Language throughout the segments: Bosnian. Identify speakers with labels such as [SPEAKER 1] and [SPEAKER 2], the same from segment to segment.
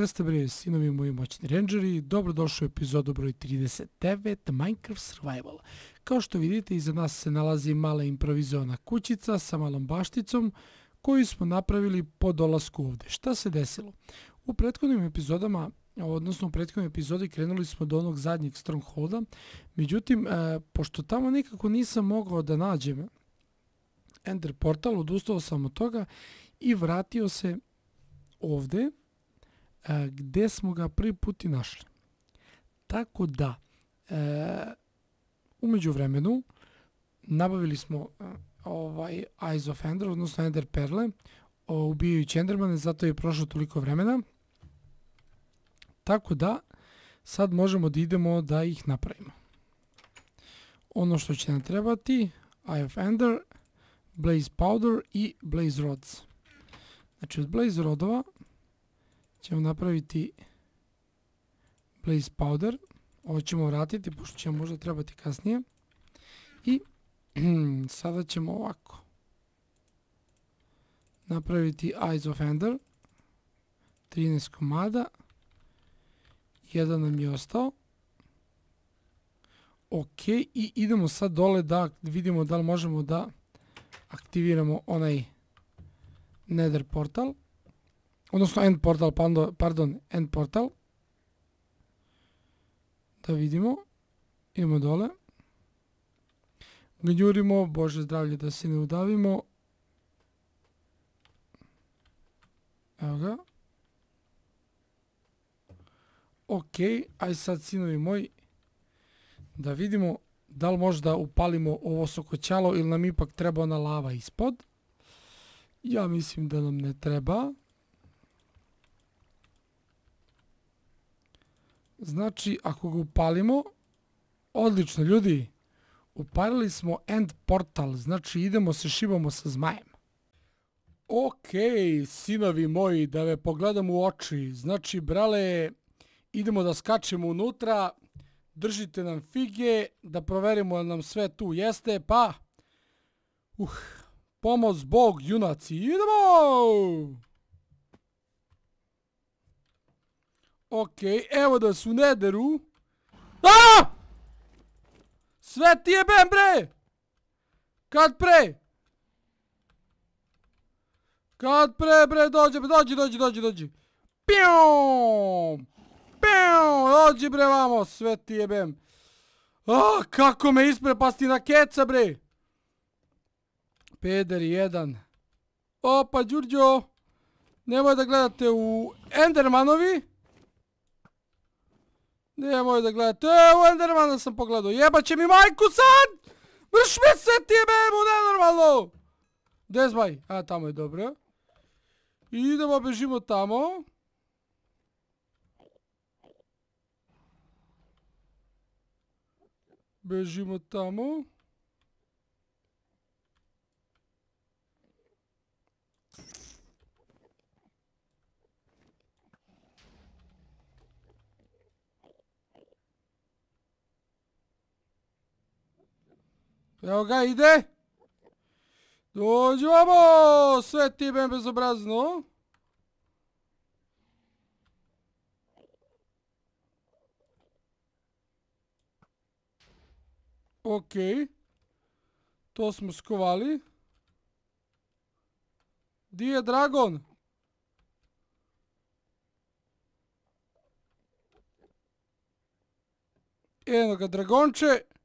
[SPEAKER 1] da ste bre, sinovi moji moćni rangeri, dobrodošli u epizodu broj 39 Minecraft Survival. Kao što vidite, iza nas se nalazi mala improvizovana kućica sa malom bašticom koju smo napravili po dolasku ovde. Šta se desilo? U prethodnim epizodama, odnosno u prethodnim epizodi krenuli smo do onog zadnjeg strongholda, međutim, e, pošto tamo nikako nisam mogao da nađem Ender portal, odustao sam od toga i vratio se ovde, e, gde smo ga prvi put i našli. Tako da, e, umeđu vremenu, nabavili smo e, ovaj Eyes of Ender, odnosno Ender Perle, o, ubijajući Endermane, zato je prošlo toliko vremena. Tako da, sad možemo da idemo da ih napravimo. Ono što će nam trebati, Eye of Ender, Blaze Powder i Blaze Rods. Znači, od Blaze Rodova ćemo napraviti blaze powder. Ovo ćemo vratiti, pošto će možda trebati kasnije. I sada ćemo ovako napraviti Eyes of Ender. 13 komada. Jedan nam je ostao. Ok, i idemo sad dole da vidimo da li možemo da aktiviramo onaj nether portal odnosno end portal, pardon, end portal. Da vidimo, imamo dole. Gnjurimo, Bože zdravlje da se ne udavimo. Evo ga. Ok, aj sad, sinovi moji, da vidimo da li možda upalimo ovo sokoćalo ili nam ipak treba ona lava ispod. Ja mislim da nam ne treba. Znači, ako ga upalimo, odlično, ljudi, upalili smo end portal, znači idemo se šibamo sa zmajem. Okej, okay, sinovi moji, da ve pogledam u oči. Znači, brale, idemo da skačemo unutra, držite nam fige, da proverimo da nam sve tu jeste, pa... Uh, pomoz Bog, junaci, idemo! Idemo! Ok, evo da su nederu. A! Sve ti je ben bre! Kad pre? Kad pre bre, dođe, dođi, dođi, dođi, dođi. Pjom! Pjom! Dođi bre vamo, sve ti je ben. A, kako me isprepasti na keca bre! Peder jedan. Opa, Đurđo! Nemoj da gledate u Endermanovi. Ne Nemoj da gledat, e, ovo je normalno sam pogledao, jeba će mi majku sad! Mrš me sve ti je bebu, ne normalno! Gde je zmaj? A, tamo je dobro. Idemo, bežimo tamo. Bežimo tamo. Evo ga ide. Dođu ovo, sve ti ben bezobrazno. Okej. To smo skovali. Di je dragon? Eno ga dragonče. Eno ga dragonče.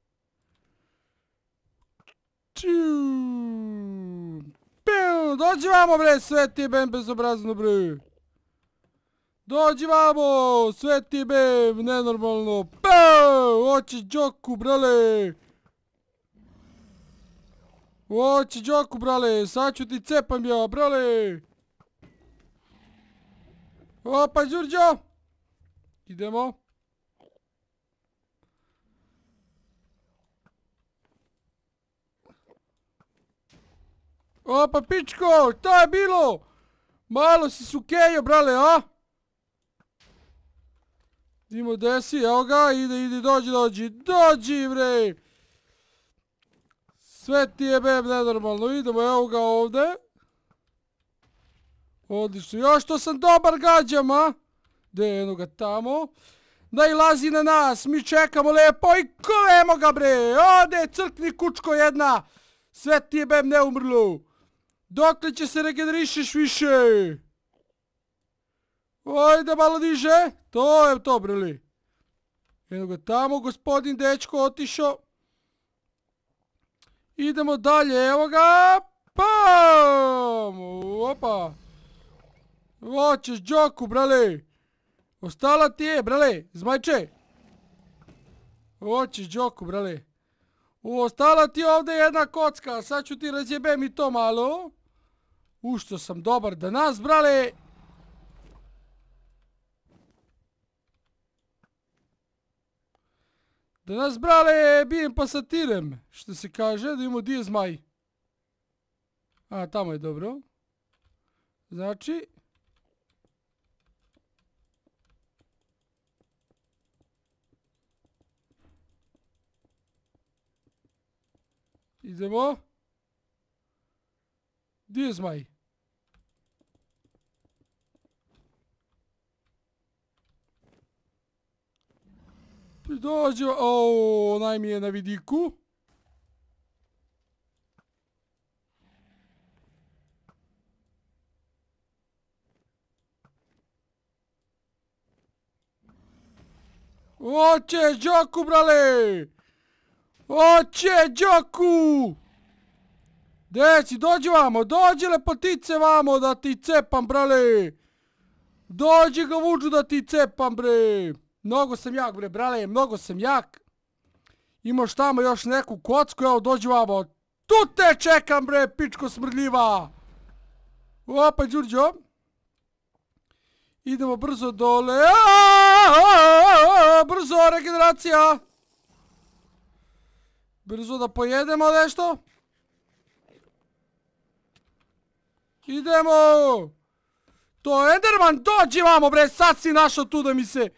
[SPEAKER 1] Piu, dođi vamo bre, sveti ben bezobrazno bre. Dođi vamo, sveti ben, nenormalno. Piu, oči džoku brale. Oči džoku brale, sad ću ti cepam ja brale. Opa, Đurđo. Idemo. Idemo. O, pa pičko, šta je bilo? Malo si sukejo, brale, a? Dimo, gde si? Evo ga, ide, ide, dođi, dođi, dođi, bre! Sve ti je, bem, nenormalno, idemo, evo ga ovde. Odlično, još što sam dobar gađam, a? Gde je, eno ga tamo. Da i lazi na nas, mi čekamo lepo i kolemo ga, bre! Ode, crkni kučko jedna! Sve ti je, bem, neumrlo! Dokle će se regenerišeš više? Ajde malo diže. To je to, brili. Eno ga tamo, gospodin dečko otišao. Idemo dalje, evo ga. Pam! Opa! Oćeš džoku, brali. Ostala ti je, brali. Zmajče. Oćeš džoku, brali. Ostala ti ovdje jedna kocka. Sad ću ti razjebem i to malo. Ušto sam dobar da nas, brale. Da nas, brale, bijem pa satirem. Što se kaže, da imamo dje zmaj. A, tamo je dobro. Znači... Idemo. Gdje je zmaj? Dođe, o, onaj mi je na vidiku. Oće, džoku, brale! Oće, džoku! Deci, dođi vamo, dođi lepotice vamo da ti cepam, brale! Dođi ga vuđu da ti cepam, bre! Dođi ga vuđu da ti cepam, bre! Mnogo sam jak, bre, brale, mnogo sam jak. Imaš tamo još neku kocku, evo, dođu vamo. Tu te čekam, bre, pičko smrljiva. Opa, Đurđo. Idemo brzo dole. Brzo, regeneracija. Brzo da pojedemo nešto. Idemo. To, Enderman, dođi vamo, bre, sad si našao tu da mi se...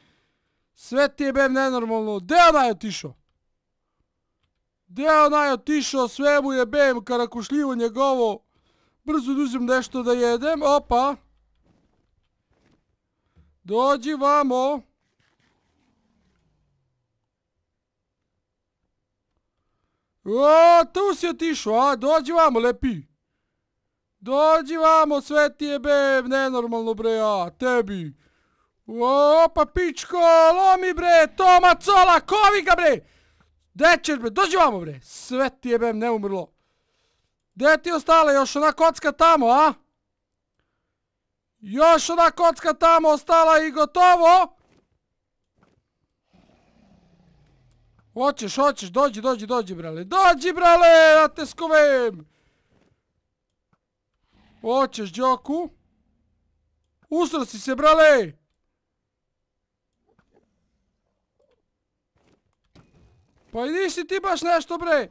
[SPEAKER 1] Sve ti je bem nenormalno. Gdje ona je otišao? Gdje ona je otišao? Sve mu je bem karakušljivo njegovo. Brzo duzim nešto da jedem. Opa. Dođi vamo. O, tu si otišao. A, dođi vamo, lepi. Dođi vamo, sve ti je bem nenormalno, bre, a, Tebi. Opa, pičko, lomi bre, Toma Cola, kovi ga bre! Gde ćeš bre, dođi vamo bre! Sve ti je bem, ne umrlo. Gde ti ostale, još ona kocka tamo, a? Još ona kocka tamo ostala i gotovo! Hoćeš, hoćeš, dođi, dođi, dođi brale, dođi brale, da te skovem! Hoćeš, Djoku? Usro se, brale! Hoćeš, Djoku? Pa i nisi ti baš nešto, bre.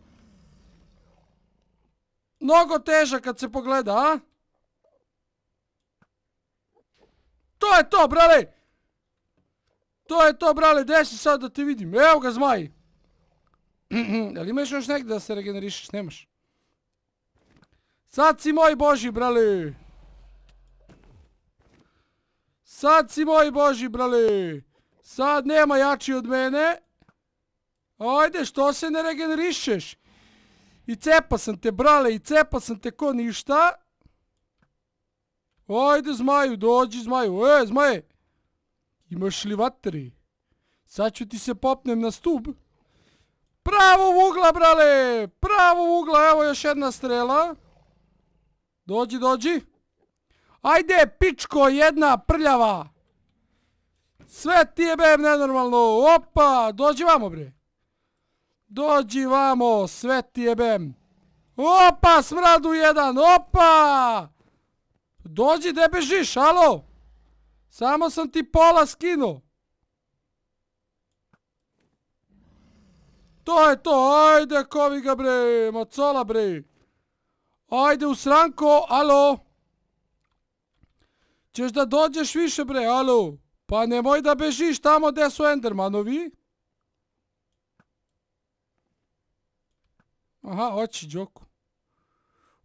[SPEAKER 1] Mnogo teža kad se pogleda, a? To je to, brale! To je to, brale, desi sad da te vidim. Evo ga, zmaj! Jel imaš još negdje da se regenerišeš? Nemaš. Sad si moj boži, brale! Sad si moj boži, brale! Sad nema jači od mene. Sad nema jači od mene. Ajde, što se ne regenerišeš? I cepa sam te, brale, i cepa sam te ko ništa. Ajde, zmaju, dođi, zmaju. E, zmaje, imaš li vatri? Sad ću ti se popnem na stup. Pravo u ugla, brale! Pravo u ugla, evo još jedna strela. Dođi, dođi. Ajde, pičko, jedna prljava. Sve ti je bebe, nenormalno. Opa, dođi vamo, bre. Dođi vamo, sveti jebem. Opa, smradu jedan, opa! Dođi, gde bežiš, alo? Samo sam ti pola skinuo. To je to, ajde, kovi ga bre, macola bre. Ajde u sranko, alo? Češ da dođeš više bre, alo? Pa nemoj da bežiš tamo gde su Endermanovi. Endermanovi. Aha, oći Đoku.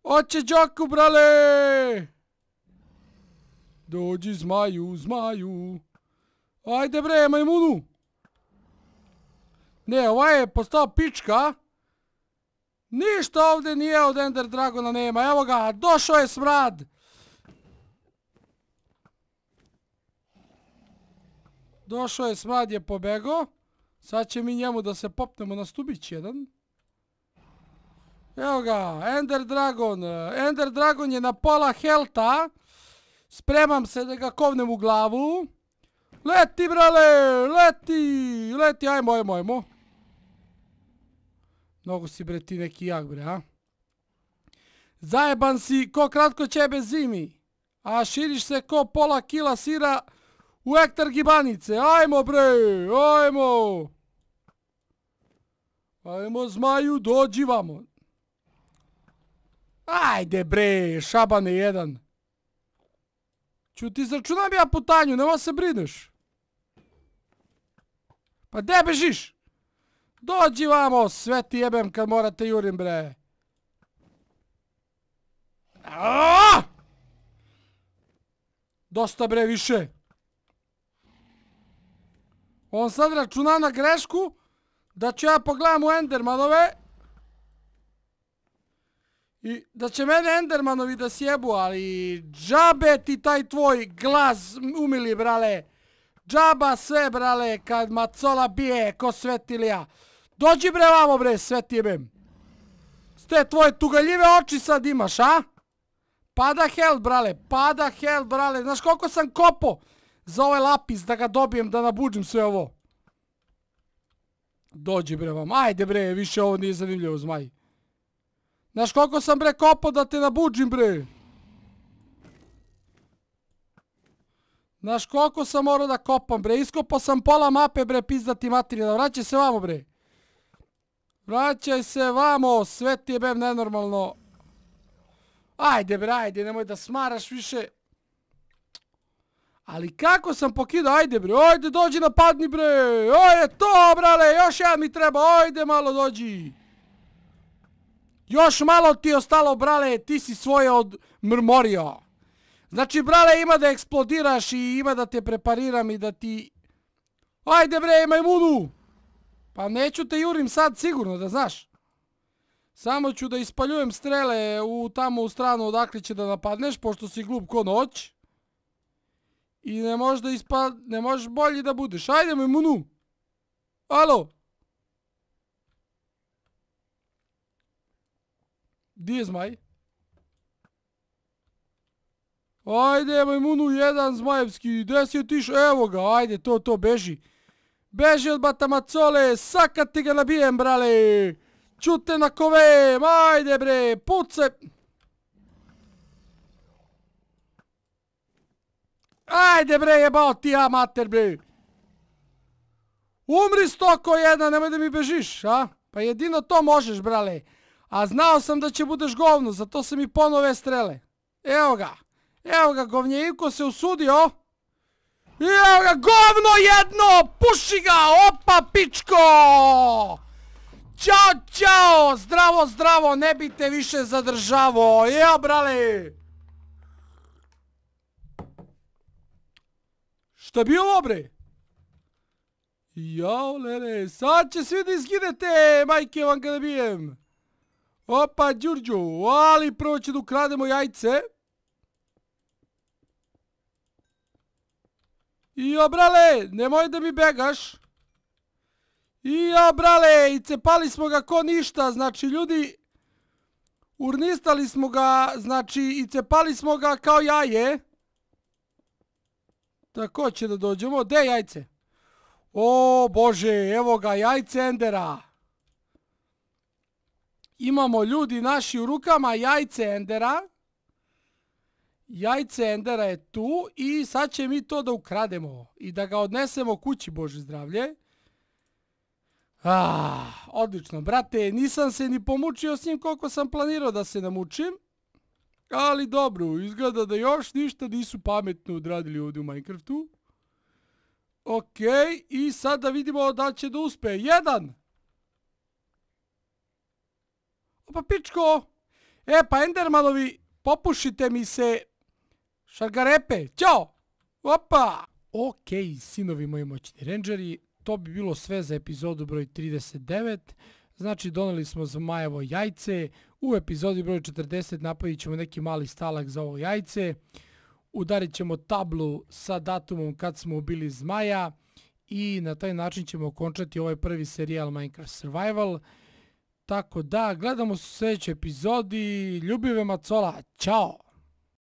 [SPEAKER 1] Oće Đoku, brale! Dođi zmaju, zmaju. Ajde bre, majmunu. Ne, ovaj je postao pička. Ništa ovdje nije od Ender Dragona nema. Evo ga, došao je smrad. Došao je smrad, je pobego. Sad će mi njemu da se popnemo na stubić jedan. Jedan. Evo ga, Ender Dragon. Eh, Ender Dragon je na pola helta. Spremam se da ga kovnem u glavu. Leti, brale, leti, leti, ajmo, ajmo, ajmo. Mnogo si, bre, ti neki jak, bre, a? Zajeban si, ko kratko ćebe zimi. A širiš se ko pola kila sira u ektar gibanice. Ajmo, bre, ajmo. Ajmo, zmaju, dođivamo. Ajde bre, šabane jedan. Ču ti zračunam ja putanju, nema se brineš. Pa gde bežiš? Dođi vamo, sve ti jebem kad morate jurim bre. Dosta bre, više. On sad računa na grešku da ću ja pogledam u Endermanove. Ajde. I da će mene Endermanovi da sjebu, ali džabe ti taj tvoj glas umili, brale. Džaba sve, brale, kad macola bije, ko svetilija. Dođi bre vamo bre, svetijebem. Ste tvoje tugaljive oči sad imaš, a? Pada hel, brale, pada hel, brale. Znaš koliko sam kopo za ovaj lapis da ga dobijem, da nabuđim sve ovo. Dođi bre vamo. ajde bre, više ovo nije zanimljivo, zmaji. Znaš koliko sam bre kopao da te nabuđim bre? Znaš koliko sam morao da kopam bre? Iskopao sam pola mape bre pizdati materija. Da vraćaj se vamo bre. Vraćaj se vamo. Sve ti je bev nenormalno. Ajde bre, ajde. Nemoj da smaraš više. Ali kako sam pokidao? Ajde bre, ajde dođi napadni bre. Ajde to brale, još jedan mi treba. Ajde malo dođi. Još malo ti ostalo, brale, ti si svoje od mrmorio. Znači, brale, ima da eksplodiraš i ima da te prepariram i da ti... Ajde bre, imaj munu! Pa neću te jurim sad sigurno, da znaš. Samo ću da ispaljujem strele u tamo u stranu odakle će da napadneš, pošto si glup ko noć. I ne možeš da ispa... ne možeš bolji da budeš. Ajde, moj munu! Alo! Di je zmaj? Ajde, majmunu, jedan zmajevski, gdje si otiš, evo ga, ajde, to, to, beži. Beži od batamacole, saka ti ga nabijem, brale. Čute na kove, ajde bre, puce. Ajde bre, jebao ti amater bre. Umri stoko jedna, nemoj da mi bežiš, a? Pa jedino to možeš, brale. Brale. A znao sam da će budeš govno, zato sam i ponove strele. Evo ga, evo ga, govnjeiko se usudio. Evo ga, govno jedno, puši ga, opa, pičko! Ćao, ćao, zdravo, zdravo, ne bi te više zadržavo, evo, brali! Šta bi ovo, bre? Jao, lere, sad će svi da izginete, majke vam kada da bijem. Opa, Đurđu, ali prvo će da ukrademo jajce. I obrale, nemoj da mi begaš. I obrale, i cepali smo ga ko ništa, znači ljudi, urnistali smo ga, znači i cepali smo ga kao jaje. Tako će da dođemo, gde jajce? O, bože, evo ga, Jajce Endera imamo ljudi naši u rukama jajce Endera. Jajce Endera je tu i sad će mi to da ukrademo i da ga odnesemo kući, Bože zdravlje. Ah, odlično, brate, nisam se ni pomučio s njim koliko sam planirao da se namučim. Ali dobro, izgleda da još ništa nisu pametno odradili ovdje u Minecraftu. Okej, i sad da vidimo da će da uspe. Jedan! Opa, pičko! E, pa Endermanovi, popušite mi se šargarepe. Ćao! Opa! Okej, sinovi moji moćni rangeri, to bi bilo sve za epizodu broj 39. Znači, doneli smo za Majevo jajce. U epizodi broj 40 napavit ćemo neki mali stalak za ovo jajce. Udarit ćemo tablu sa datumom kad smo ubili zmaja i na taj način ćemo končati ovaj prvi serijal Minecraft Survival. Tako da, gledamo se u sljedećoj epizodi. Ljubive Macola, čao!